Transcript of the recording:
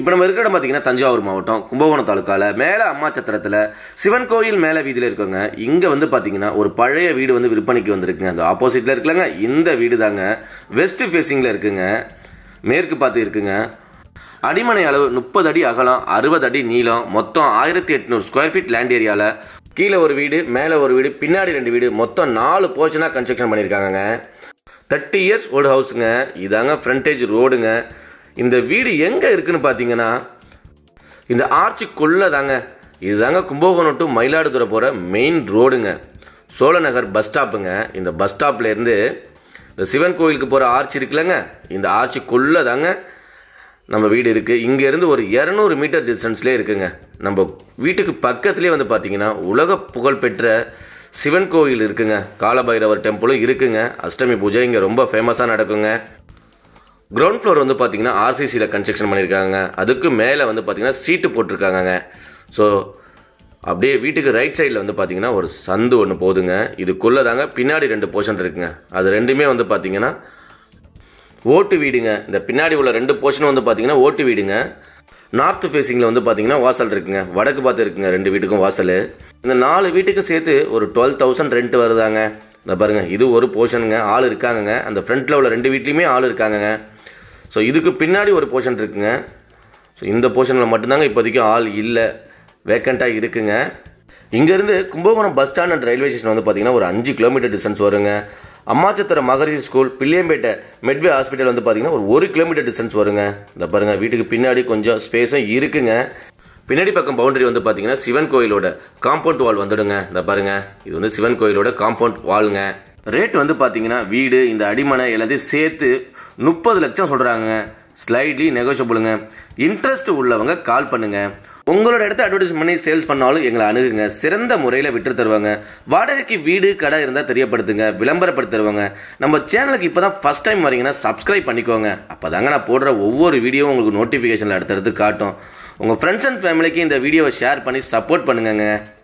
இப்போ நம்ம இருக்கிற பார்த்தீங்கன்னா தஞ்சாவூர் மாவட்டம் கும்பகோணம் தாலுக்காவில் மேலே அம்மா சத்திரத்தில் சிவன் கோயில் மேலே வீதியில் இருக்கவங்க இங்கே வந்து பார்த்தீங்கன்னா ஒரு பழைய வீடு வந்து விற்பனைக்கு வந்திருக்குங்க அந்த ஆப்போசிட்டில் இருக்கலங்க இந்த வீடு தாங்க வெஸ்ட் ஃபேஸிங்கில் இருக்குங்க மேற்கு பார்த்து இருக்குங்க அடிமனை அளவு முப்பது அடி அகலம் அறுபது அடி நீளம் மொத்தம் ஆயிரத்தி எட்நூறு ஸ்கொயர் ஃபீட் லேண்ட் ஏரியாவில் கீழே ஒரு வீடு மேலே ஒரு வீடு பின்னாடி ரெண்டு வீடு மொத்தம் நாலு போர்ஷனாக கன்ஸ்ட்ரக்ஷன் பண்ணியிருக்காங்கங்க தேர்ட்டி இயர்ஸ் ஓல்டு ஹவுஸுங்க இதாங்க ஃப்ரண்டேஜ் ரோடுங்க இந்த வீடு எங்கே இருக்குன்னு பார்த்தீங்கன்னா இந்த ஆர்ச்சிக்குள்ள தாங்க இதுதாங்க கும்பகோணம் டு மயிலாடுதுறை போகிற மெயின் ரோடுங்க சோழநகர் பஸ் ஸ்டாப்புங்க இந்த பஸ் ஸ்டாப்லேருந்து இந்த சிவன் கோயிலுக்கு போகிற ஆர்ச்சி இருக்குல்லங்க இந்த ஆர்ச்சிக்குள்ள தாங்க நம்ம வீடு இருக்குது இங்கேருந்து ஒரு இரநூறு மீட்டர் டிஸ்டன்ஸ்லேயே இருக்குங்க நம்ம வீட்டுக்கு பக்கத்துலேயே வந்து பார்த்திங்கன்னா உலக புகழ் பெற்ற சிவன் கோயில் இருக்குங்க காலபைரவர் டெம்பிளும் இருக்குங்க அஷ்டமி பூஜை இங்கே ரொம்ப ஃபேமஸாக நடக்குங்க கிரவுண்ட் ஃப்ளோர் வந்து பார்த்தீங்கன்னா ஆர்சிசியில் கன்ஸ்ட்ரக்ஷன் பண்ணியிருக்காங்க அதுக்கு மேலே வந்து பார்த்தீங்கன்னா சீட்டு போட்டிருக்காங்கங்க ஸோ அப்படியே வீட்டுக்கு ரைட் சைடில் வந்து பார்த்தீங்கன்னா ஒரு சந்து ஒன்று போதுங்க இதுக்குள்ளே தாங்க பின்னாடி ரெண்டு போர்ஷன் இருக்குங்க அது ரெண்டுமே வந்து பார்த்தீங்கன்னா ஓட்டு வீடுங்க இந்த பின்னாடி உள்ள ரெண்டு போர்ஷனும் வந்து பார்த்தீங்கன்னா ஓட்டு வீடுங்க நார்த் ஃபேஸிங்கில் வந்து பார்த்தீங்கன்னா வாசல் இருக்குங்க வடக்கு பார்த்து இருக்குங்க ரெண்டு வீட்டுக்கும் வாசல் இந்த நாலு வீட்டுக்கு சேர்த்து ஒரு டுவெல் தௌசண்ட் ரெண்ட் வருதாங்க இந்த பாருங்கள் இது ஒரு போர்ஷனுங்க ஆள் இருக்காங்கங்க அந்த ஃப்ரண்ட்டில் உள்ள ரெண்டு வீட்லேயுமே ஆள் இருக்காங்கங்க ஸோ இதுக்கு பின்னாடி ஒரு போர்ஷன் இருக்குங்க ஸோ இந்த போர்ஷனில் மட்டும்தாங்க இப்போதைக்கு ஆள் இல்லை வேக்கண்ட்டாக இருக்குங்க இங்கேருந்து Kumbakonam bus stand and railway station வந்து பார்த்திங்கன்னா ஒரு அஞ்சு கிலோமீட்டர் டிஸ்டன்ஸ் வருங்க அம்மாச்சத்திர Maharishi school Pillaiyampettai Medway hospital வந்து பார்த்திங்கன்னா ஒரு ஒரு கிலோமீட்டர் டிஸ்டன்ஸ் வருங்க இந்த பாருங்கள் வீட்டுக்கு பின்னாடி கொஞ்சம் ஸ்பேஸும் இருக்குங்க பின்னாடி பக்கம் பவுண்டரி வந்து பார்த்தீங்கன்னா சிவன் கோயிலோட காம்பவுண்ட் வால் வந்துடுங்க இந்த பாருங்க இது வந்து சிவன் கோயிலோட காம்பவுண்ட் வாலுங்க ரேட் வந்து பார்த்தீங்கன்னா வீடு இந்த அடிமனை எல்லாத்தையும் சேர்த்து முப்பது லட்சம் சொல்கிறாங்க ஸ்லைட்லி நெகோஷியபிளுங்க இன்ட்ரெஸ்ட் உள்ளவங்க கால் பண்ணுங்கள் உங்களோட இடத்த அட்வர்டைஸ் பண்ணி சேல்ஸ் பண்ணாலும் எங்களை அணுகுங்க சிறந்த முறையில் விட்டு தருவாங்க வாடகைக்கு வீடு கடை இருந்தால் தெரியப்படுத்துங்க விளம்பரப்படுத்தி தருவாங்க நம்ம சேனலுக்கு இப்போ தான் ஃபஸ்ட் டைம் வரீங்கன்னா சப்ஸ்கிரைப் பண்ணிக்கோங்க அப்போ தாங்க நான் போடுற ஒவ்வொரு வீடியோவும் உங்களுக்கு நோட்டிஃபிகேஷனில் அடுத்தடுத்து காட்டும் உங்கள் ஃப்ரெண்ட்ஸ் அண்ட் ஃபேமிலிக்கு இந்த வீடியோவை ஷேர் பண்ணி சப்போர்ட் பண்ணுங்க